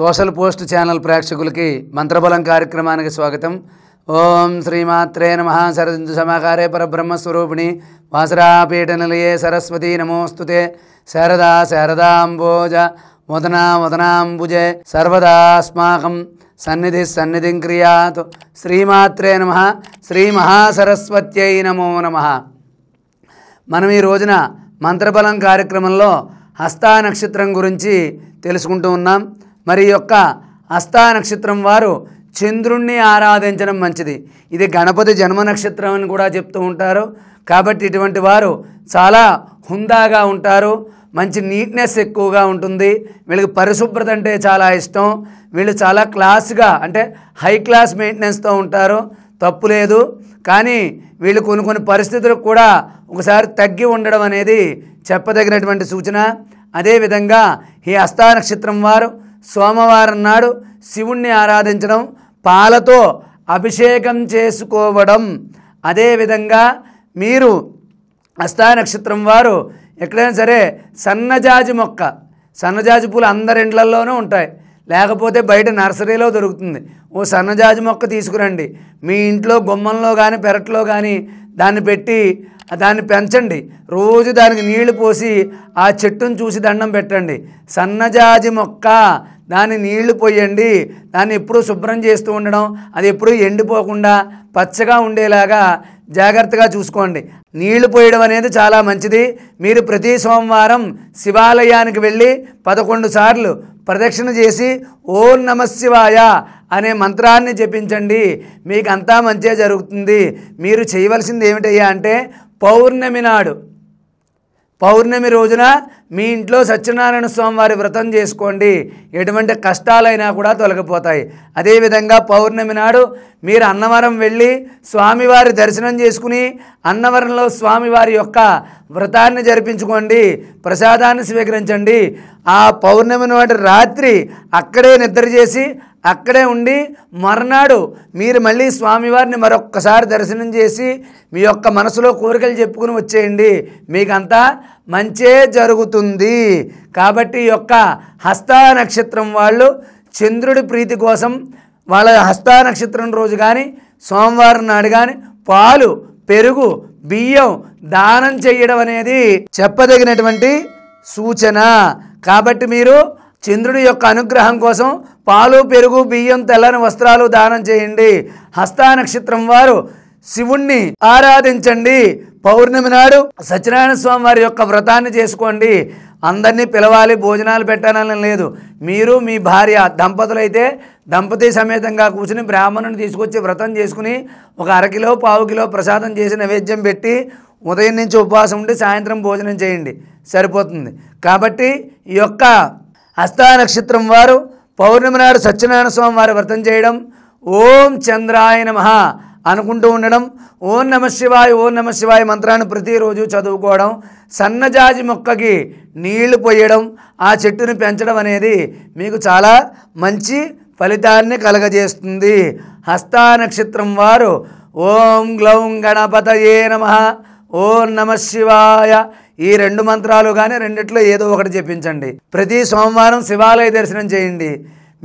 social post channel ప్రేక్షకులకి మంత్రబలం కార్యక్రమానికి స్వాగతం ఓం శ్రీమాత్రే నమ సరసింధు సమాకారే పరబ్రహ్మస్వరూపిణి వాసరాపీఠ నిలయే సరస్వతి నమోస్తుతే శారదా శారదాంబోజ వదనా వదనాంబుజే సర్వదాస్మాకం సన్నిధి సన్నిధిం క్రియాత్ శ్రీమాత్రే నమ శ్రీ మహాసరస్వత్యై నమో నమ మనం ఈ రోజున మంత్రబలం కార్యక్రమంలో హస్తా నక్షత్రం గురించి తెలుసుకుంటూ ఉన్నాం మరి యొక్క హస్తా నక్షత్రం వారు చంద్రుణ్ణి ఆరాధించడం మంచిది ఇది గణపతి జన్మ నక్షత్రం అని కూడా చెప్తూ ఉంటారు కాబట్టి ఇటువంటి వారు చాలా హుందాగా ఉంటారు మంచి నీట్నెస్ ఎక్కువగా ఉంటుంది వీళ్ళకి పరిశుభ్రత అంటే చాలా ఇష్టం వీళ్ళు చాలా క్లాస్గా అంటే హై క్లాస్ మెయింటెనెన్స్తో ఉంటారు తప్పు లేదు కానీ వీళ్ళు కొన్ని కొన్ని పరిస్థితులకు కూడా ఒకసారి తగ్గి ఉండడం అనేది చెప్పదగినటువంటి సూచన అదేవిధంగా ఈ హస్తా నక్షత్రం వారు సోమవారం నాడు శివుణ్ణి ఆరాధించడం పాలతో అభిషేకం చేసుకోవడం అదేవిధంగా మీరు నక్షత్రం వారు ఎక్కడైనా సరే సన్నజాజి మొక్క సన్నజాజి పూలు అందరి ఉంటాయి లేకపోతే బయట నర్సరీలో దొరుకుతుంది ఓ సన్నజాజి మొక్క తీసుకురండి మీ ఇంట్లో గుమ్మంలో కానీ పెరట్లో కానీ దాన్ని పెట్టి దాన్ని పెంచండి రోజు దానికి నీళ్లు పోసి ఆ చెట్టును చూసి దండం పెట్టండి సన్నజాజి మొక్క దాన్ని నీళ్లు పోయండి దాన్ని ఎప్పుడూ శుభ్రం చేస్తూ ఉండడం అది ఎప్పుడూ ఎండిపోకుండా పచ్చగా ఉండేలాగా జాగ్రత్తగా చూసుకోండి నీళ్లు పోయడం అనేది చాలా మంచిది మీరు ప్రతి సోమవారం శివాలయానికి వెళ్ళి పదకొండు సార్లు ప్రదక్షిణ చేసి ఓం నమ శివాయ అనే మంత్రాన్ని జపించండి మీకు అంతా మంచిగా జరుగుతుంది మీరు చేయవలసింది ఏమిటయ్యా అంటే పౌర్ణమి నాడు పౌర్ణమి రోజున మీ ఇంట్లో సత్యనారాయణ స్వామివారి వ్రతం చేసుకోండి ఎటువంటి కష్టాలైనా కూడా తొలగిపోతాయి అదేవిధంగా పౌర్ణమి నాడు మీరు అన్నవరం వెళ్ళి స్వామివారి దర్శనం చేసుకుని అన్నవరంలో స్వామివారి యొక్క వ్రతాన్ని జరిపించుకోండి ప్రసాదాన్ని స్వీకరించండి ఆ పౌర్ణమి నాటి రాత్రి అక్కడే నిద్ర చేసి అక్కడే ఉండి మర్నాడు మీరు మళ్ళీ స్వామివారిని మరొక్కసారి దర్శనం చేసి మీ యొక్క మనసులో కోరికలు చెప్పుకుని వచ్చేయండి మీకంతా మంచే జరుగుతుంది కాబట్టి ఈ యొక్క హస్తా నక్షత్రం వాళ్ళు చంద్రుడి ప్రీతి కోసం వాళ్ళ హస్తా నక్షత్రం రోజు కానీ సోమవారం నాడు కానీ పాలు పెరుగు బియ్యం దానం చేయడం అనేది చెప్పదగినటువంటి సూచన కాబట్టి మీరు చంద్రుడి యొక్క అనుగ్రహం కోసం పాలు పెరుగు బియ్యం తెల్లని వస్త్రాలు దానం చేయండి హస్తా నక్షత్రం వారు శివుణ్ణి ఆరాధించండి పౌర్ణమి నాడు సత్యనారాయణ స్వామి వారి యొక్క వ్రతాన్ని చేసుకోండి అందరినీ పిలవాలి భోజనాలు పెట్టాలని లేదు మీరు మీ భార్య దంపతులైతే దంపతి సమేతంగా కూర్చుని బ్రాహ్మణుని తీసుకొచ్చి వ్రతం చేసుకుని ఒక అరకిలో పావు కిలో ప్రసాదం చేసి నైవేద్యం పెట్టి ఉదయం నుంచి ఉపవాసం ఉండి సాయంత్రం భోజనం చేయండి సరిపోతుంది కాబట్టి ఈ యొక్క హస్తా నక్షత్రం వారు పౌర్ణమి నాడు సత్యనారాయణ స్వామి వారి వ్రతం చేయడం ఓం చంద్రాయ నమ అనుకుంటూ ఉండడం ఓం నమ శివాయ ఓం నమ శివాయ మంత్రాన్ని ప్రతిరోజు చదువుకోవడం సన్నజాజి మొక్కకి నీళ్లు పోయడం ఆ చెట్టుని పెంచడం అనేది మీకు చాలా మంచి ఫలితాన్ని కలగజేస్తుంది హస్తా నక్షత్రం వారు ఓం గ్లౌం గణపతయే నమ ఓం నమ శివాయ ఈ రెండు మంత్రాలు కానీ రెండిట్లో ఏదో ఒకటి చెప్పించండి ప్రతి సోమవారం శివాలయ దర్శనం చేయండి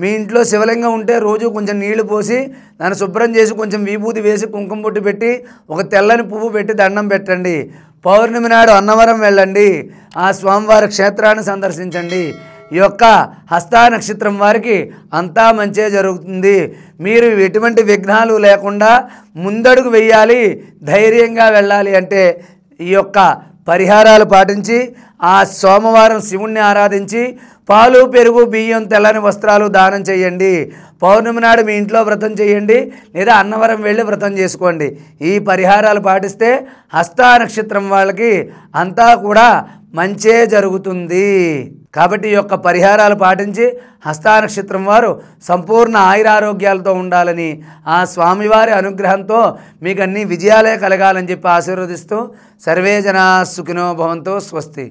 మీ ఇంట్లో శివలింగం ఉంటే రోజు కొంచెం నీళ్లు పోసి దాన్ని శుభ్రం చేసి కొంచెం విభూతి వేసి కుంకుమ బొట్టు పెట్టి ఒక తెల్లని పువ్వు పెట్టి దండం పెట్టండి పౌర్ణమి నాడు అన్నవరం వెళ్ళండి ఆ స్వామివారి క్షేత్రాన్ని సందర్శించండి ఈ యొక్క హస్తా నక్షత్రం వారికి అంతా మంచే జరుగుతుంది మీరు ఎటువంటి విఘ్నాలు లేకుండా ముందడుగు వెయ్యాలి ధైర్యంగా వెళ్ళాలి అంటే ఈ యొక్క పరిహారాలు పాటించి ఆ సోమవారం శివుణ్ణి ఆరాధించి పాలు పెరుగు బియ్యం తెల్లని వస్త్రాలు దానం చేయండి పౌర్ణమి నాడు మీ ఇంట్లో వ్రతం చేయండి లేదా అన్నవరం వెళ్ళి వ్రతం చేసుకోండి ఈ పరిహారాలు పాటిస్తే హస్తా నక్షత్రం వాళ్ళకి అంతా కూడా మంచే జరుగుతుంది కాబట్టి ఈ యొక్క పరిహారాలు పాటించి హస్తానక్షత్రం వారు సంపూర్ణ ఆయురారోగ్యాలతో ఉండాలని ఆ స్వామివారి అనుగ్రహంతో మీకు అన్ని విజయాలే కలగాలని చెప్పి ఆశీర్వదిస్తూ సర్వే జనా సుఖినో భవంతో స్వస్తి